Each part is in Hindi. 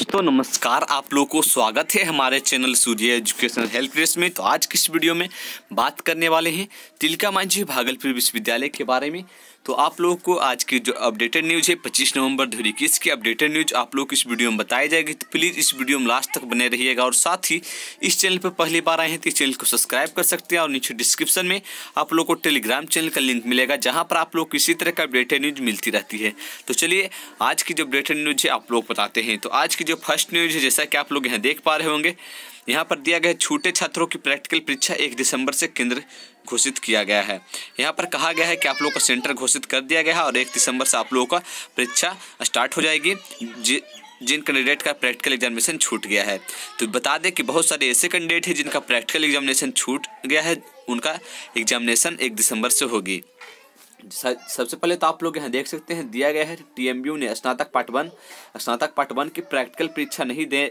दोस्तों नमस्कार आप लोगों को स्वागत है हमारे channel Surya education help desk में तो आज किस वीडियो में बात करने वाले हैं तिलका मांझी भागलपुर विश्वविद्यालय के बारे में तो आप लोगों को आज की जो अपडेटेड न्यूज़ है पच्चीस नवंबर दो की अपडेटेड न्यूज़ आप लोग को इस वीडियो में बताई जाएगी तो प्लीज़ इस वीडियो में लास्ट तक बने रहिएगा और साथ ही इस चैनल पर पहली बार आए हैं तो इस चैनल को सब्सक्राइब कर सकते हैं और नीचे डिस्क्रिप्शन में आप लोग को टेलीग्राम चैनल का लिंक मिलेगा जहाँ पर आप लोग इसी तरह का अपडेटेड न्यूज़ मिलती रहती है तो चलिए आज की जो अपडेटेड न्यूज़ है आप लोग बताते हैं तो आज की जो फर्स्ट न्यूज़ है जैसा कि आप लोग यहाँ देख पा रहे होंगे यहाँ पर दिया गया छोटे छात्रों की प्रैक्टिकल परीक्षा एक दिसंबर से केंद्र घोषित किया गया है यहाँ पर कहा गया है कि आप लोगों का सेंटर घोषित कर दिया गया है और एक दिसंबर से आप लोगों का परीक्षा स्टार्ट हो जाएगी जी जिन कैंडिडेट का प्रैक्टिकल एग्जामिनेशन छूट गया है तो बता दें कि बहुत सारे ऐसे कैंडिडेट हैं जिनका प्रैक्टिकल एग्जामिनेशन छूट गया है उनका एग्जामिनेशन एक दिसंबर से होगी सबसे पहले तो आप लोग यहाँ देख सकते हैं दिया गया है टीएमयू ने स्नातक पार्ट वन स्नातक पार्ट वन की प्रैक्टिकल परीक्षा नहीं दे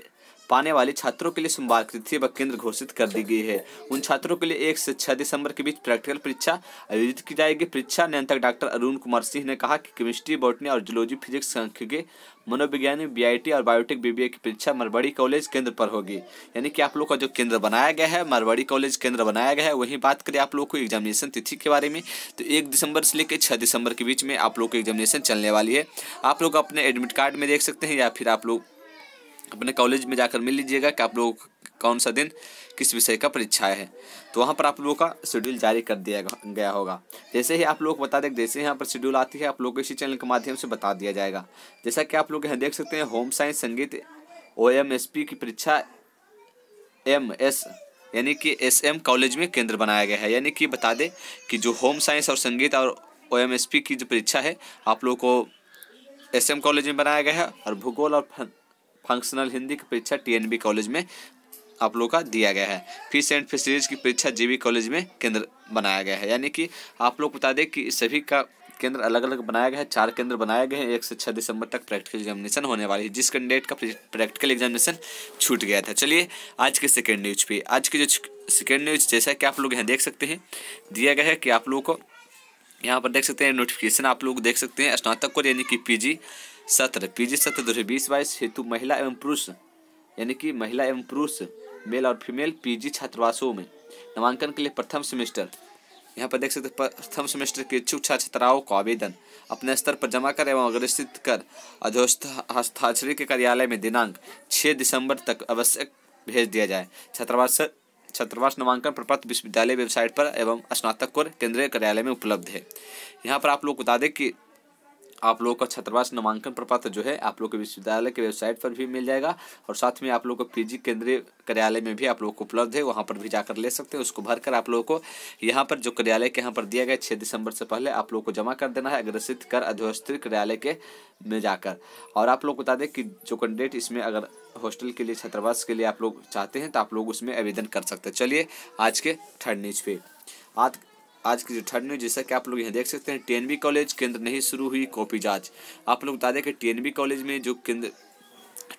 पाने वाले छात्रों के लिए सोमवार की तिथि व केंद्र घोषित कर दी गई है उन छात्रों के लिए एक से छह दिसंबर के बीच प्रैक्टिकल परीक्षा आयोजित की जाएगी परीक्षा नियंत्रक डॉक्टर अरुण कुमार सिंह ने कहा कि केमिस्ट्री बॉटनी और जुलोजी फिजिक्स के मनोविज्ञान टी और बायोटेक बीबीए की परीक्षा मरबड़ी कॉलेज केंद्र पर होगी यानी कि आप लोग का जो केंद्र बनाया गया है मरबड़ी कॉलेज केंद्र बनाया गया है वहीं बात करें आप लोग को एग्जामिनेशन तिथि के बारे में तो एक दिसंबर से लेकर छः दिसंबर के बीच में आप लोग की एग्जामिनेशन चलने वाली है आप लोग अपने एडमिट कार्ड में देख सकते हैं या फिर आप लोग अपने कॉलेज में जाकर मिल लीजिएगा कि आप लोग कौन सा दिन किस विषय का परीक्षा है तो वहाँ पर आप लोगों का शेड्यूल जारी कर दिया गया होगा जैसे ही आप लोग को बता दें जैसे यहाँ पर शेड्यूल आती है आप लोग को इसी चैनल के माध्यम से बता दिया जाएगा जैसा कि आप लोग यहाँ देख सकते हैं होम साइंस संगीत ओ एम एस पी की परीक्षा एम एस यानी कि एस एम कॉलेज में केंद्र बनाया गया है यानी कि बता दें कि जो होम साइंस और संगीत और ओ एम एस पी की जो परीक्षा है आप लोगों को एस एम कॉलेज में बनाया गया है और भूगोल और फंक्शनल हिंदी की परीक्षा टीएनबी कॉलेज में आप लोगों का दिया गया है फिश एंड फिशरीज की परीक्षा जेबी कॉलेज में केंद्र बनाया गया है यानी कि आप लोग बता दें कि सभी का केंद्र अलग अलग बनाया गया है चार केंद्र बनाए गए हैं एक से छः दिसंबर तक प्रैक्टिकल एग्जामिनेशन होने वाली है जिस कैंडिडेट का प्रैक्टिकल एग्जामिनेशन छूट गया था चलिए आज के सेकेंड न्यूज पे आज की जो सेकेंड न्यूज जैसा कि आप लोग यहाँ देख सकते हैं दिया गया है कि आप लोगों को यहाँ पर देख सकते हैं नोटिफिकेशन आप लोग देख सकते हैं स्नातक को यानी कि पी सत्र पीजी सत्र दो हज़ार बीस बाईस हेतु महिला एवं पुरुष यानी कि महिला एवं पुरुष मेल और फीमेल पीजी छात्रावासों में नामांकन के लिए प्रथम सेमेस्टर यहाँ पर देख सकते प्रथम सेमेस्टर के इच्छुक छात्र छात्राओं को आवेदन अपने स्तर पर जमा कर एवं अग्रसित कर अधोस्ताक्षरी के कार्यालय में दिनांक 6 दिसंबर तक आवश्यक भेज दिया जाए छात्रावास छात्रावास नामांकन प्रपत्र विश्वविद्यालय वेबसाइट पर एवं स्नातक कोर केंद्रीय कार्यालय में उपलब्ध है यहाँ पर आप लोग बता दें कि आप लोगों का छात्रावास नामांकन प्रपत्र जो है आप लोग के विश्वविद्यालय के वेबसाइट पर भी मिल जाएगा और साथ में आप लोग को पीजी केंद्रीय कार्यालय में भी आप लोग को उपलब्ध है वहाँ पर भी जाकर ले सकते हैं उसको भरकर आप लोगों को यहाँ पर जो कार्यालय के यहाँ पर दिया गया छः दिसंबर से पहले आप लोग को जमा कर देना है अग्रसित कर अध्यवस्थित कार्यालय के में जाकर और आप लोग बता दें कि जो कैंडिडेट इसमें अगर हॉस्टल के लिए छात्रावास के लिए आप लोग चाहते हैं तो आप लोग उसमें आवेदन कर सकते हैं चलिए आज के थर्ड न्यूज़ पे आज आज की जो थर्ड न्यूज जैसा कि आप लोग यहाँ देख सकते हैं टी एन बी कॉलेज केंद्र नहीं शुरू हुई कॉपी जांच आप लोग बता दें कि टी एन बी कॉलेज में जो केंद्र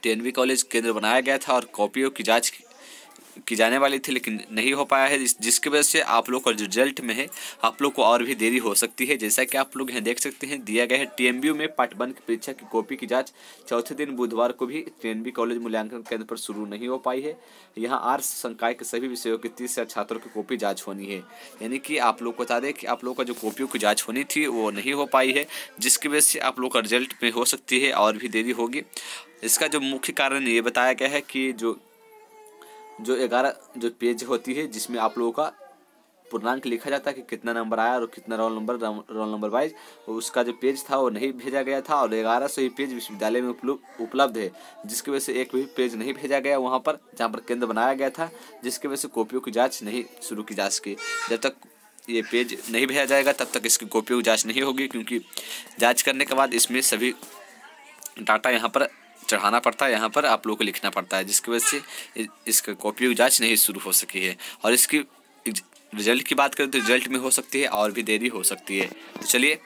टी एन बी कॉलेज केंद्र बनाया गया था और कॉपियों की जांच की जाने वाली थी लेकिन नहीं हो पाया है जिस, जिसकी वजह से आप लोग का जो रिजल्ट में है आप लोग को और भी देरी हो सकती है जैसा कि आप लोग यहाँ देख सकते हैं दिया गया है टी में पार्ट वन की परीक्षा की कॉपी की जाँच चौथे दिन बुधवार को भी टी कॉलेज मूल्यांकन केंद्र पर शुरू नहीं हो पाई है यहाँ आर संकाय के सभी विषयों की तीस हजार छात्रों की कॉपी जाँच होनी है यानी कि आप लोग को बता दें कि आप लोग का जो कॉपियों की जाँच होनी थी वो नहीं हो पाई है जिसकी वजह से आप लोग का रिजल्ट में हो सकती है और भी देरी होगी इसका जो मुख्य कारण ये बताया गया है कि जो जो ग्यारह जो पेज होती है जिसमें आप लोगों का पूर्णांक लिखा जाता है कि कितना नंबर आया और कितना roll number roll number wise उसका जो पेज था वो नहीं भेजा गया था और ग्यारह सौ पेज विश्वविद्यालय में उपलब्ध है जिसकी वजह से एक भी पेज नहीं भेजा गया वहाँ पर जहाँ पर केंद्र बनाया गया था जिसकी वजह से कॉपियों की जाँच नहीं शुरू की जा सकी जब तक ये पेज नहीं भेजा जाएगा तब तक इसकी कॉपियों की जाँच नहीं होगी क्योंकि जाँच करने के बाद इसमें सभी डाटा यहाँ पर चढ़ाना पड़ता है यहाँ पर आप लोगों को लिखना पड़ता है जिसकी वजह से इसका कॉपी जाँच नहीं शुरू हो सकी है और इसकी रिजल्ट की बात करें तो रिजल्ट में हो सकती है और भी देरी हो सकती है तो चलिए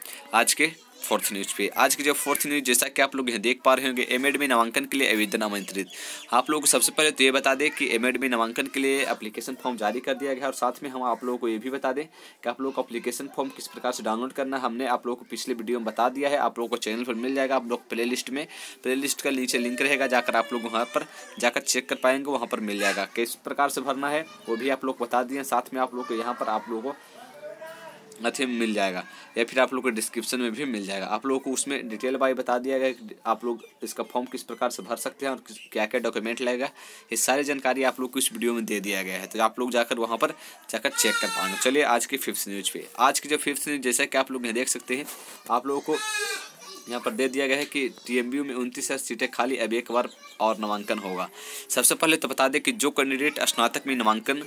आज के फोर्थ न्यूज़ पे आज की जो फोर्थ न्यूज़ जैसा कि आप लोग यहाँ देख पा रहे होंगे एमएड e में नामांकन के लिए आवेदन आमंत्रित आप लोगों को सबसे पहले तो ये बता दें कि एमएड e में नामांकन के लिए अप्लीकेशन फॉर्म जारी कर दिया गया और साथ में हम आप लोगों को ये भी बता दें कि आप लोग को अप्लीकेशन फॉर्म किस प्रकार से डाउनलोड करना हमने आप लोगों को पिछले वीडियो में बता दिया है आप लोगों को चैनल पर मिल जाएगा आप लोग प्ले लिस्ट में प्ले लिस्ट का नीचे लिंक रहेगा जाकर आप लोग वहाँ पर जाकर चेक कर पाएंगे वहाँ पर मिल जाएगा किस प्रकार से भरना है वो भी आप लोग बता दिए साथ में आप लोग को यहाँ पर आप लोगों को अथी में मिल जाएगा या फिर आप लोग को डिस्क्रिप्शन में भी मिल जाएगा आप लोगों को उसमें डिटेल बाई बता दिया गया कि आप लोग इसका फॉर्म किस प्रकार से भर सकते हैं और क्या क्या डॉक्यूमेंट लगेगा ये सारी जानकारी आप लोग को इस वीडियो में दे दिया गया है तो आप लोग जाकर वहाँ पर जाकर चेक कर पाएंगे चलिए आज की फिफ्थ न्यूज पे आज की जो फिफ्थ न्यूज जैसा कि आप लोग यहाँ देख सकते हैं आप लोगों को यहाँ पर दे दिया गया है कि टीएमबीयू में उनतीस सीटें खाली अब एक बार और नामांकन होगा सबसे पहले तो बता दें कि जो कैंडिडेट स्नातक में नामांकन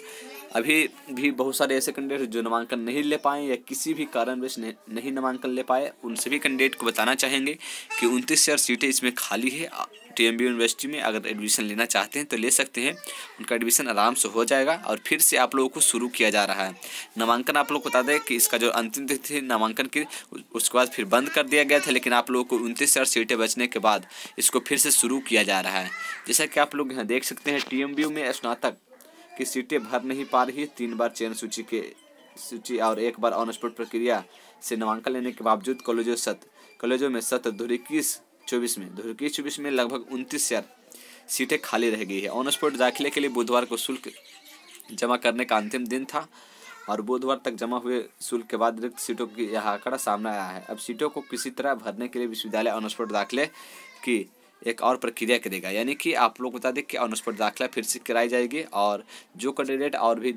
अभी भी बहुत सारे ऐसे कैंडिडेट जो नामांकन नहीं ले पाए या किसी भी कारणवश नहीं नामांकन ले पाए उन सभी कैंडिडेट को बताना चाहेंगे कि उनतीस हज़ार सीटें इसमें खाली है टीएमबी यूनिवर्सिटी में अगर एडमिशन लेना चाहते हैं तो ले सकते हैं उनका एडमिशन आराम से हो जाएगा और फिर से आप लोगों को शुरू किया जा रहा है नामांकन आप लोग को बता दें कि इसका जो अंतिम तिथि नामांकन की उसके बाद फिर बंद कर दिया गया था लेकिन आप लोगों को उनतीस हज़ार सीटें बचने के बाद इसको फिर से शुरू किया जा रहा है जैसा कि आप लोग यहाँ देख सकते हैं टी में स्नातक की सीटें भर नहीं पा रही तीन बार चयन सूची के सूची और एक बार ऑन स्पॉट प्रक्रिया से नामांकन लेने के बावजूद कॉलेजों सत कॉलेजों में सत दो इक्कीस चौबीस में दो इक्कीस चौबीस में लगभग उनतीस हजार सीटें खाली रह गई है ऑन स्पॉट दाखिले के लिए बुधवार को शुल्क जमा करने का अंतिम दिन था और बुधवार तक जमा हुए शुल्क के बाद रिक्त सीटों की यह आंकड़ा सामने आया है अब सीटों को किसी तरह भरने के लिए विश्वविद्यालय ऑन स्पॉट दाखिले की एक और प्रक्रिया करेगा यानी कि आप लोग बता दें कि अनुस्पट दाखिला फिर से कराई जाएगी और जो कैंडिडेट और भी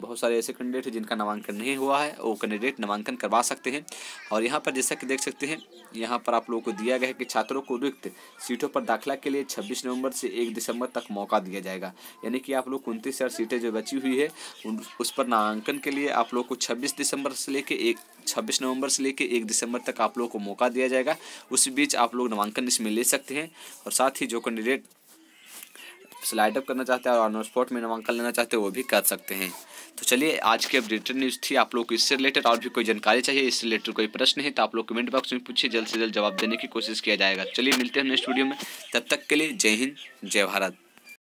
बहुत सारे ऐसे कैंडिडेट हैं जिनका नामांकन नहीं हुआ है वो कैंडिडेट नामांकन करवा सकते हैं और यहाँ पर जैसा कि देख सकते हैं यहाँ पर आप लोगों को दिया गया है कि छात्रों को रिक्त सीटों पर दाखिला के लिए 26 नवंबर से 1 दिसंबर तक मौका दिया जाएगा यानी कि आप लोग उनतीस हज़ार सीटें जो बची हुई है उस पर नामांकन के लिए आप लोग को छब्बीस दिसंबर से लेके एक छब्बीस नवंबर से लेकर एक दिसंबर तक आप लोगों को मौका दिया जाएगा उस बीच आप लोग नामांकन इसमें ले सकते हैं और साथ ही जो कैंडिडेट स्लाइड अप करना चाहते हैं और ऑन स्पॉट में नामांकन लेना चाहते हैं वो भी कर सकते हैं तो चलिए आज की अपडेटेड न्यूज़ थी आप लोग को इससे रिलेटेड और भी कोई जानकारी चाहिए इससे रिलेटेड कोई प्रश्न है तो आप लोग कमेंट बॉक्स में पूछिए जल्द से जल्द जवाब देने की कोशिश किया जाएगा चलिए मिलते हैं नेक्स्ट वीडियो में तब तक के लिए जय हिंद जय भारत